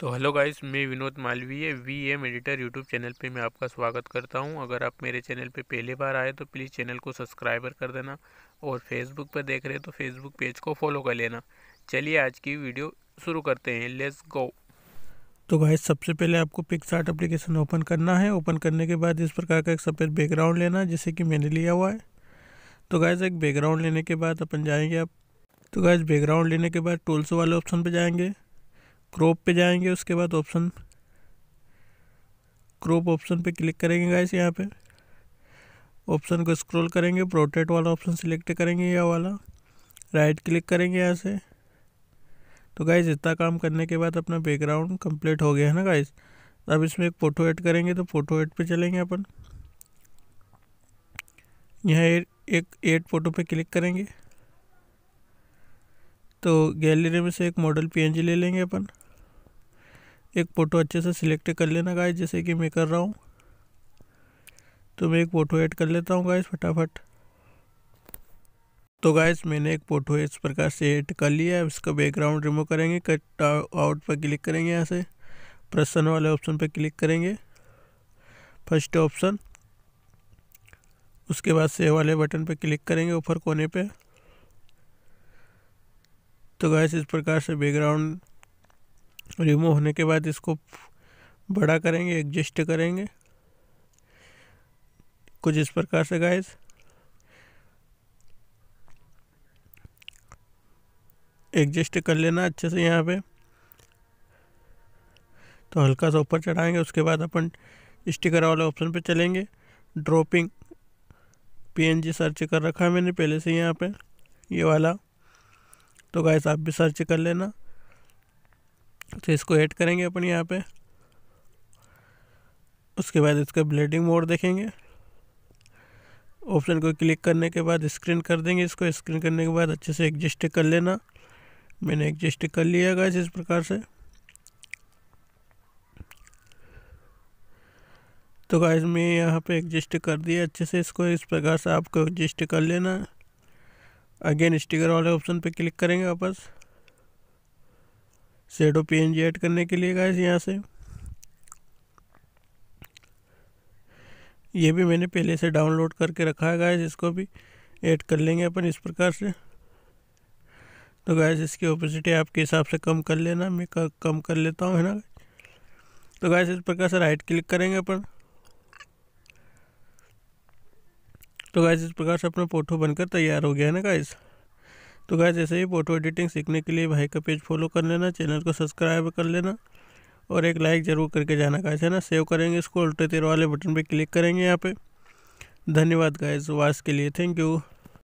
तो hello guys मैं Vinod Malviya V M editor YouTube channel पे मैं आपका स्वागत करता हूं अगर आप मेरे चैनल पे पहली बार आए तो प्लीज़ चैनल को सब्सक्राइबर कर देना और फेसबुक पर देख रहे हैं तो फेसबुक पेज को फॉलो कर लेना चलिए आज की वीडियो शुरू करते हैं लेट्स गो तो गाइस सबसे पहले आपको पिक चार्ट अप्लीकेशन ओपन करना है ओपन करने के बाद इस प्रकार का एक सफ़ेद बैकग्राउंड लेना जैसे कि मैंने लिया हुआ है तो गाइज़ एक बैकग्राउंड लेने के बाद अपन जाएँगे आप तो गाइज़ बैकग्राउंड लेने के बाद टूल्स वाले ऑप्शन पर जाएँगे क्रॉप पे जाएंगे उसके बाद ऑप्शन क्रॉप ऑप्शन पे क्लिक करेंगे गाइस यहाँ पे ऑप्शन को स्क्रॉल करेंगे प्रोटेट वाला ऑप्शन सिलेक्ट करेंगे यह वाला राइट क्लिक करेंगे यहाँ से तो गाइज इतना काम करने के बाद अपना बैकग्राउंड कंप्लीट हो गया है ना गाइज अब इसमें एक फ़ोटो ऐड करेंगे तो फ़ोटो ऐड पे चलेंगे अपन यहाँ एक एड फ़ोटो पे क्लिक करेंगे तो गैलरी में से एक मॉडल पीएनजी ले लेंगे अपन एक फ़ोटो अच्छे से सिलेक्ट कर लेना गाइस जैसे कि मैं कर रहा हूँ तो मैं एक फ़ोटो ऐड कर लेता हूँ गाइस फटाफट तो गाइस मैंने एक फ़ोटो इस प्रकार से ऐड कर लिया है इसका बैकग्राउंड रिमूव करेंगे कट आउट पर क्लिक करेंगे यहाँ से प्रसन्न वाले ऑप्शन पर क्लिक करेंगे फर्स्ट ऑप्शन उसके बाद सेव वाले बटन पर क्लिक करेंगे ऊपर कोने पर तो गैस इस प्रकार से बैकग्राउंड रिमूव होने के बाद इसको बड़ा करेंगे एडजस्ट करेंगे कुछ इस प्रकार से गैस एडजस्ट कर लेना अच्छे से यहाँ पे तो हल्का सा ऊपर चढ़ाएंगे उसके बाद अपन स्टिकर वाले ऑप्शन पे चलेंगे ड्रॉपिंग पीएनजी सर्च कर रखा है मैंने पहले से यहाँ पे ये वाला तो गाइस आप भी सर्च कर लेना तो इसको ऐड करेंगे अपन यहाँ पे उसके बाद इसका ब्लेडिंग मोड देखेंगे ऑप्शन को क्लिक करने के बाद स्क्रीन कर देंगे इसको स्क्रीन करने के बाद अच्छे से एडजस्ट कर लेना मैंने एडजस्ट कर लिया गाइस इस प्रकार से तो गाइस मैं यहाँ पे एडजस्ट कर दिया अच्छे से इसको इस प्रकार से आपको एडजस्ट कर लेना अगेन स्टिकर वाले ऑप्शन पे क्लिक करेंगे वापस एन जी ऐड करने के लिए गाइस यहाँ से ये भी मैंने पहले से डाउनलोड करके रखा है गाइस इसको भी ऐड कर लेंगे अपन इस प्रकार से तो गाइस इसकी ओपेसिटी आपके हिसाब से कम कर लेना मैं कम कर लेता हूँ है ना तो गाइस इस प्रकार से राइट क्लिक करेंगे अपन तो गैस इस प्रकार से अपना पोटो बनकर तैयार हो गया है ना गैस तो गैस ऐसे ही फोटो एडिटिंग सीखने के लिए भाई का पेज फॉलो कर लेना चैनल को सब्सक्राइब कर लेना और एक लाइक ज़रूर करके जाना गाइस है ना सेव करेंगे इसको उल्टे तेरह वाले बटन पर क्लिक करेंगे यहाँ पर धन्यवाद गाइस वास के लिए थैंक यू